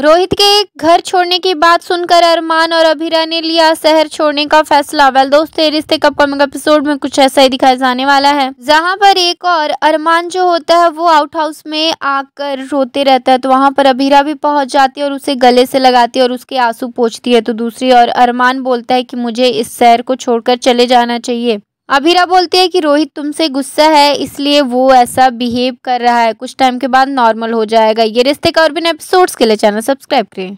रोहित के घर छोड़ने की बात सुनकर अरमान और अभिरा ने लिया शहर छोड़ने का फैसला वेल दोस्तों रिश्ते का अपकमिंग एपिसोड में कुछ ऐसा ही दिखाया जाने वाला है जहां पर एक और अरमान जो होता है वो आउट हाउस में आकर रोते रहता है तो वहां पर अभिरा भी पहुंच जाती है और उसे गले से लगाती है और उसके आंसू पोछती है तो दूसरी और अरमान बोलता है की मुझे इस शहर को छोड़कर चले जाना चाहिए अभीरा बोलती है कि रोहित तुमसे गुस्सा है इसलिए वो ऐसा बिहेव कर रहा है कुछ टाइम के बाद नॉर्मल हो जाएगा ये रिश्ते का और भी एपिसोड्स के लिए चैनल सब्सक्राइब करें